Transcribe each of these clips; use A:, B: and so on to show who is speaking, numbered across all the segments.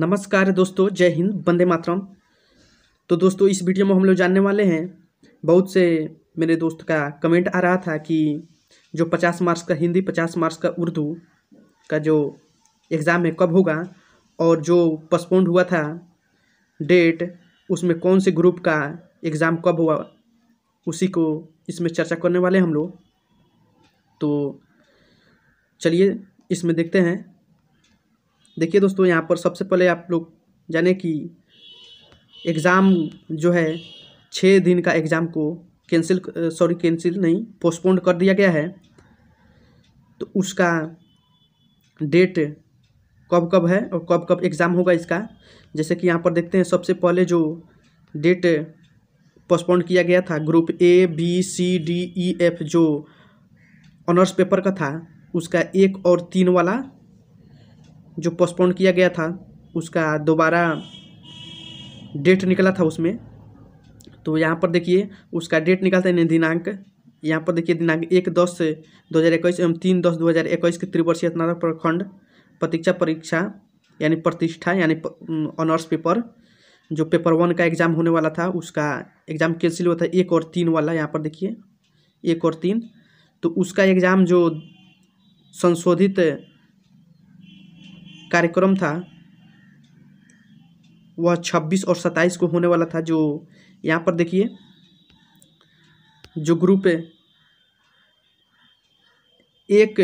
A: नमस्कार दोस्तों जय हिंद बंदे मातरम तो दोस्तों इस वीडियो में हम लोग जानने वाले हैं बहुत से मेरे दोस्त का कमेंट आ रहा था कि जो पचास मार्क्स का हिंदी पचास मार्क्स का उर्दू का जो एग्ज़ाम है कब होगा और जो पोस्टपोन्ड हुआ था डेट उसमें कौन से ग्रुप का एग्ज़ाम कब हुआ उसी को इसमें चर्चा करने वाले हम लोग तो चलिए इसमें देखते हैं देखिए दोस्तों यहाँ पर सबसे पहले आप लोग जाने कि एग्ज़ाम जो है छः दिन का एग्ज़ाम को कैंसिल सॉरी कैंसिल नहीं पोस्टपोन कर दिया गया है तो उसका डेट कब कब है और कब कब एग्ज़ाम होगा इसका जैसे कि यहाँ पर देखते हैं सबसे पहले जो डेट पोस्टपोन किया गया था group A B C D E F जो ऑनर्स पेपर का था उसका एक और तीन वाला जो पोस्टपोन किया गया था उसका दोबारा डेट निकला था उसमें तो यहाँ पर देखिए उसका डेट निकलता है दिनांक यहाँ पर देखिए दिनांक एक दस दो हज़ार इक्कीस एवं तीन दस दो हज़ार इक्कीस के त्रिवर्षीय स्नातक प्रखंड प्रतीक्षा परीक्षा यानी प्रतिष्ठा यानी ऑनर्स पेपर जो पेपर वन का एग्ज़ाम होने वाला था उसका एग्ज़ाम कैंसिल हुआ था एक और तीन वाला यहाँ पर देखिए एक और तीन तो उसका एग्ज़ाम जो संशोधित कार्यक्रम था वह 26 और 27 को होने वाला था जो यहाँ पर देखिए जो ग्रुप एक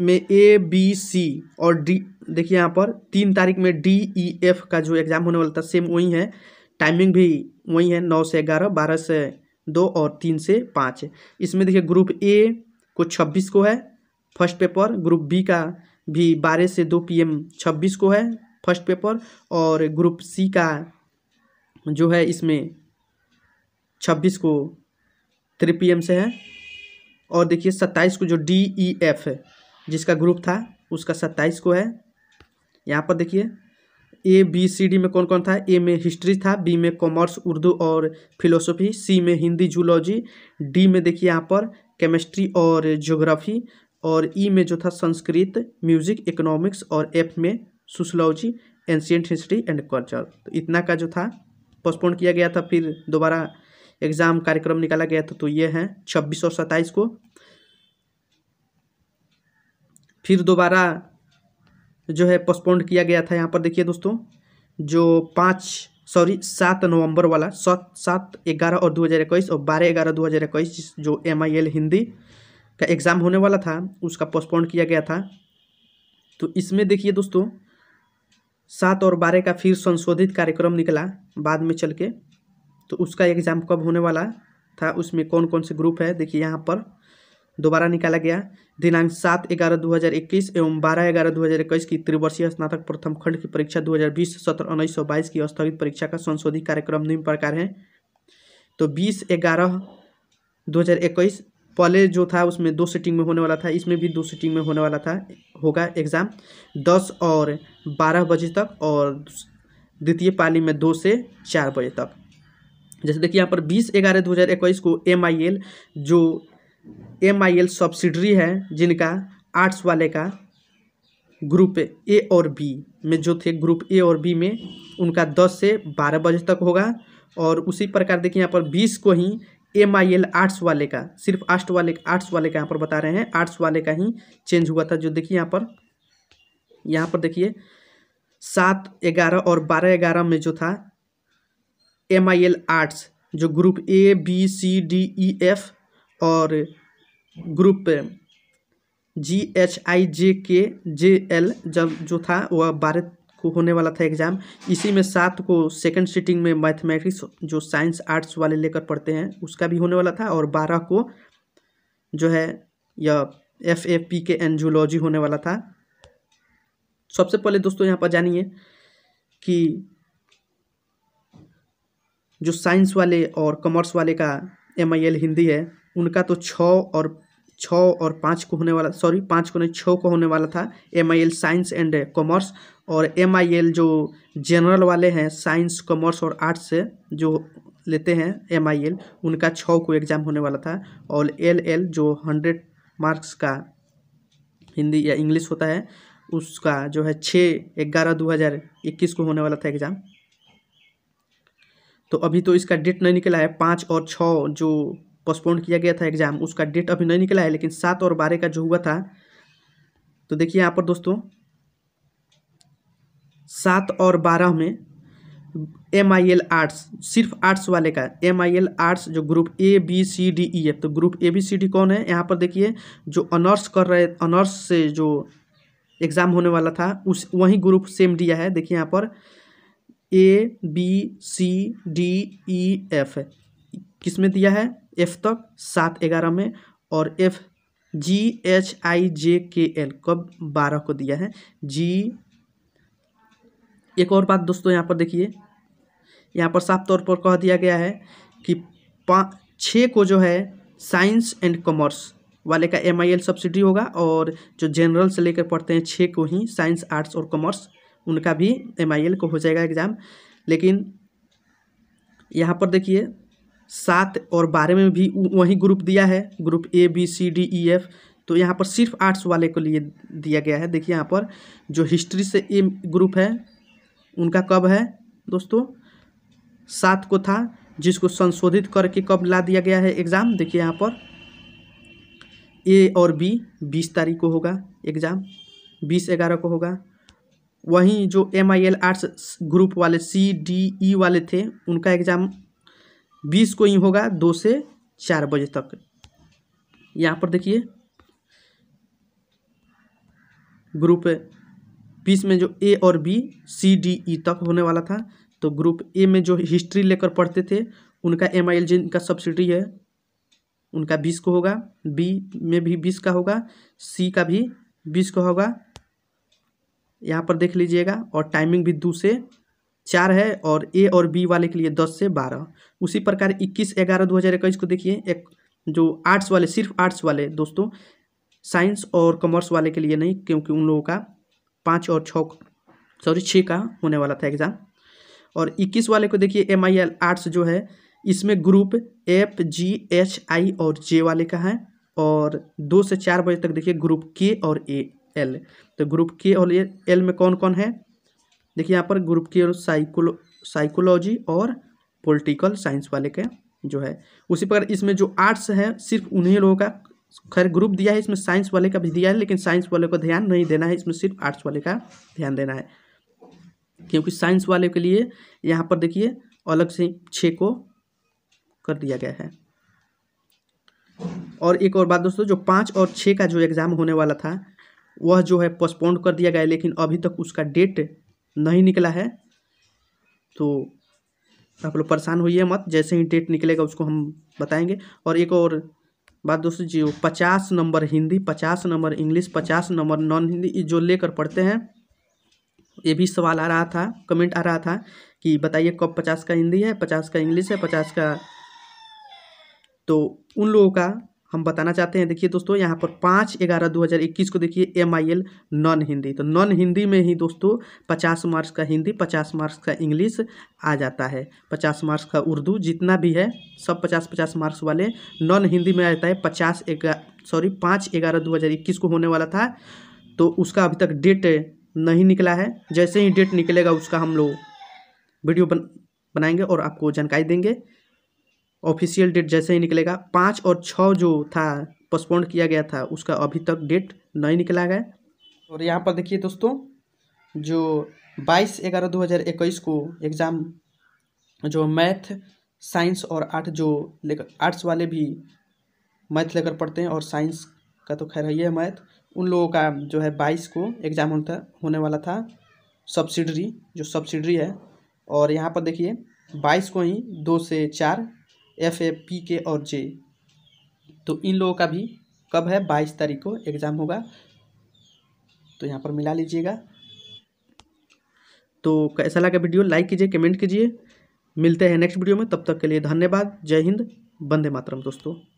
A: में ए बी सी और डी देखिए यहाँ पर तीन तारीख में डी ई एफ का जो एग्ज़ाम होने वाला था सेम वही है टाइमिंग भी वही है नौ से ग्यारह बारह से दो और तीन से पाँच इसमें देखिए ग्रुप ए को छब्बीस को है फर्स्ट पेपर ग्रुप बी का भी बारह से दो पीएम छब्बीस को है फर्स्ट पेपर और ग्रुप सी का जो है इसमें छब्बीस को थ्री पीएम से है और देखिए सत्ताईस को जो डी ई एफ है जिसका ग्रुप था उसका सत्ताईस को है यहाँ पर देखिए ए बी सी डी में कौन कौन था ए में हिस्ट्री था बी में कॉमर्स उर्दू और फिलोसफी सी में हिंदी जूलॉजी डी में देखिए यहाँ पर केमिस्ट्री और ज्योग्राफी और ई में जो था संस्कृत म्यूजिक इकोनॉमिक्स और एफ में sociology ancient history and culture तो इतना का जो था पोस्टपोन किया गया था फिर दोबारा एग्ज़ाम कार्यक्रम निकाला गया था तो ये हैं छब्बीस और सत्ताईस को फिर दोबारा जो है पोस्टपोन किया गया था यहाँ पर देखिए दोस्तों जो पाँच सॉरी सात नवंबर वाला सात सात ग्यारह और दो हज़ार इक्कीस और बारह ग्यारह दो हज़ार इक्कीस जो एम आई एल हिंदी का एग्ज़ाम होने वाला था उसका पोस्टपोन किया गया था तो इसमें देखिए दोस्तों सात और बारह का फिर संशोधित कार्यक्रम निकला बाद में चल के तो उसका एग्ज़ाम कब होने वाला था उसमें कौन कौन से ग्रुप है देखिए यहाँ पर दोबारा निकाला गया दिनांक सात ग्यारह दो हज़ार इक्कीस एवं बारह ग्यारह दो हज़ार इक्कीस की त्रिवर्षीय स्नातक प्रथम खंड की परीक्षा दो हज़ार बीस सत्रह उन्नीस सौ बाईस की स्थगित परीक्षा का संशोधित कार्यक्रम निम्न प्रकार है तो बीस ग्यारह दो हज़ार इक्कीस पहले जो था उसमें दो सीटिंग में होने वाला था इसमें भी दो सीटिंग में होने वाला था होगा एग्ज़ाम दस और बारह बजे तक और द्वितीय पाली में दो से चार बजे तक जैसे देखिए यहाँ पर बीस ग्यारह दो हज़ार इक्कीस को एम आई एल जो एम आई एल सब्सिडरी है जिनका आर्ट्स वाले का ग्रुप ए और बी में जो थे ग्रुप ए और बी में उनका दस से बारह बजे तक होगा और उसी प्रकार देखिए यहाँ पर बीस को ही एम आई एल आर्ट्स वाले का सिर्फ आर्ट्स वाले आर्ट्स वाले का यहाँ पर बता रहे हैं आर्ट्स वाले का ही चेंज हुआ था जो देखिए यहाँ पर यहाँ पर देखिए सात ग्यारह और बारह ग्यारह में जो था एम आई एल आर्ट्स जो group A B C D E F और group G H I J K J L जब जो था वह बारह को होने वाला था एग्जाम इसी में सात को सेकंड सीटिंग में मैथमेटिक्स जो साइंस आर्ट्स वाले लेकर पढ़ते हैं उसका भी होने वाला था और बारह को जो है यह एफ ए पी के एन जूलॉजी होने वाला था सबसे पहले दोस्तों यहाँ पर जानिए कि जो साइंस वाले और कॉमर्स वाले का एम आई एल हिंदी है उनका तो छ और छः और पाँच को होने वाला सॉरी पाँच को नहीं छः को होने वाला था M I L science and commerce और एम आई एल जो जनरल वाले हैं साइंस कॉमर्स और आर्ट्स से जो लेते हैं एम आई एल उनका छः को एग्ज़ाम होने वाला था और एल एल जो हंड्रेड मार्क्स का हिंदी या इंग्लिश होता है उसका जो है छः ग्यारह दो हज़ार इक्कीस को होने वाला था एग्ज़ाम तो अभी तो इसका डेट नहीं निकला है पाँच और छः जो पोस्टपोन किया गया था एग्ज़ाम उसका डेट अभी नहीं निकला है लेकिन सात और बारह का जो हुआ था तो देखिए यहाँ पर दोस्तों सात और बारह में एम आई एल आर्ट्स सिर्फ आर्ट्स वाले का एम आई एल आर्ट्स जो group A B C D E F तो group A B C D कौन है यहाँ पर देखिए जो ऑनर्स कर रहे ऑनर्स से जो एग्ज़ाम होने वाला था उस वही ग्रुप सेम दिया है देखिए यहाँ पर A B C D E e, F किस में दिया है एफ तक सात ग्यारह में और F G H I J के एल कब बारह को दिया है जी एक और बात दोस्तों यहाँ पर देखिए यहाँ पर साफ तौर पर कह दिया गया है कि पाँच छः को जो है साइंस एंड कॉमर्स वाले का एम सब्सिडी होगा और जो जनरल से लेकर पढ़ते हैं छः को ही साइंस आर्ट्स और कॉमर्स उनका भी एम को हो जाएगा एग्ज़ाम लेकिन यहाँ पर देखिए सात और बारह में भी वही ग्रुप दिया है group A B C D E F तो यहाँ पर सिर्फ आर्ट्स वाले को लिए दिया गया है देखिए यहाँ पर जो हिस्ट्री से ए ग्रुप है उनका कब है दोस्तों सात को था जिसको संशोधित करके कब ला दिया गया है एग्ज़ाम देखिए यहाँ पर ए और बी बीस तारीख को होगा एग्ज़ाम बीस ग्यारह को होगा वहीं जो M I L arts group वाले सी डी ई वाले थे उनका एग्ज़ाम बीस को ही होगा दो से चार बजे तक यहाँ पर देखिए ग्रुप बीस में जो ए और बी सी डी ई तक होने वाला था तो ग्रुप ए में जो हिस्ट्री लेकर पढ़ते थे उनका एम आई एल जिनका सब्सिडी है उनका बीस को होगा बी में भी बीस का होगा सी का भी बीस का होगा यहाँ पर देख लीजिएगा और टाइमिंग भी दो से चार है और ए और बी वाले के लिए दस से बारह उसी प्रकार इक्कीस ग्यारह दो हज़ार इक्कीस को देखिए एक जो आर्ट्स वाले सिर्फ आर्ट्स वाले दोस्तों साइंस और कॉमर्स वाले के लिए नहीं क्योंकि उन लोगों का पाँच और छ सॉरी छः का होने वाला था एग्ज़ाम और इक्कीस वाले को देखिए एम आई एल आर्ट्स जो है इसमें group F G H I और जे वाले का है और दो से चार बजे तक देखिए ग्रुप के और ए एल तो ग्रुप के और ए एल में कौन कौन है देखिए यहाँ पर ग्रुप के और साइकोलो साइकोलॉजी और पॉलिटिकल साइंस वाले के जो है उसी प्रकार इसमें जो आर्ट्स है सिर्फ उन्हीं लोगों का खैर ग्रुप दिया है इसमें साइंस वाले का भी दिया है लेकिन साइंस वाले को ध्यान नहीं देना है इसमें सिर्फ आर्ट्स वाले का ध्यान देना है क्योंकि साइंस वाले के लिए यहाँ पर देखिए अलग से छः को कर दिया गया है और एक और बात दोस्तों जो पाँच और छः का जो एग्ज़ाम होने वाला था वह जो है पोस्टपोन्ड कर दिया गया है लेकिन अभी तक उसका डेट नहीं निकला है तो आप लोग परेशान होइए मत जैसे ही डेट निकलेगा उसको हम बताएंगे और एक और बात दोस्तों जी पचास नंबर हिंदी पचास नंबर इंग्लिश पचास नंबर नॉन हिंदी जो लेकर पढ़ते हैं ये भी सवाल आ रहा था कमेंट आ रहा था कि बताइए कब पचास का हिंदी है पचास का इंग्लिश है पचास का तो उन लोगों का हम बताना चाहते हैं देखिए दोस्तों यहाँ पर पाँच ग्यारह दो हज़ार इक्कीस को देखिए M I L non Hindi तो नॉन हिंदी में ही दोस्तों पचास मार्क्स का हिंदी पचास मार्क्स का इंग्लिश आ जाता है पचास मार्क्स का उर्दू जितना भी है सब पचास पचास मार्क्स वाले नॉन हिंदी में आ जाता है पचास सॉरी पाँच ग्यारह दो हज़ार इक्कीस को होने वाला था तो उसका अभी तक डेट नहीं निकला है जैसे ही डेट निकलेगा उसका हम लोग वीडियो बन बनाएंगे और आपको जानकारी देंगे ऑफिशियल डेट जैसे ही निकलेगा पाँच और छः जो था पोस्टपोन्ड किया गया था उसका अभी तक डेट नहीं निकला गया और यहाँ पर देखिए दोस्तों जो बाईस ग्यारह दो हज़ार इक्कीस को एग्ज़ाम जो मैथ साइंस और आर्ट जो लेकर आर्ट्स वाले भी मैथ लेकर पढ़ते हैं और साइंस का तो खैर ही है मैथ उन लोगों का जो है बाईस को एग्ज़ाम होता होने वाला था सब्सिडरी जो सब्सिडरी है और यहाँ पर देखिए बाईस को ही दो से चार एफ ए पी के और जे तो इन लोगों का भी कब है बाईस तारीख को एग्ज़ाम होगा तो यहाँ पर मिला लीजिएगा तो कैसा लगा वीडियो लाइक कीजिए कमेंट कीजिए मिलते हैं नेक्स्ट वीडियो में तब तक के लिए धन्यवाद जय हिंद बंदे मातरम दोस्तों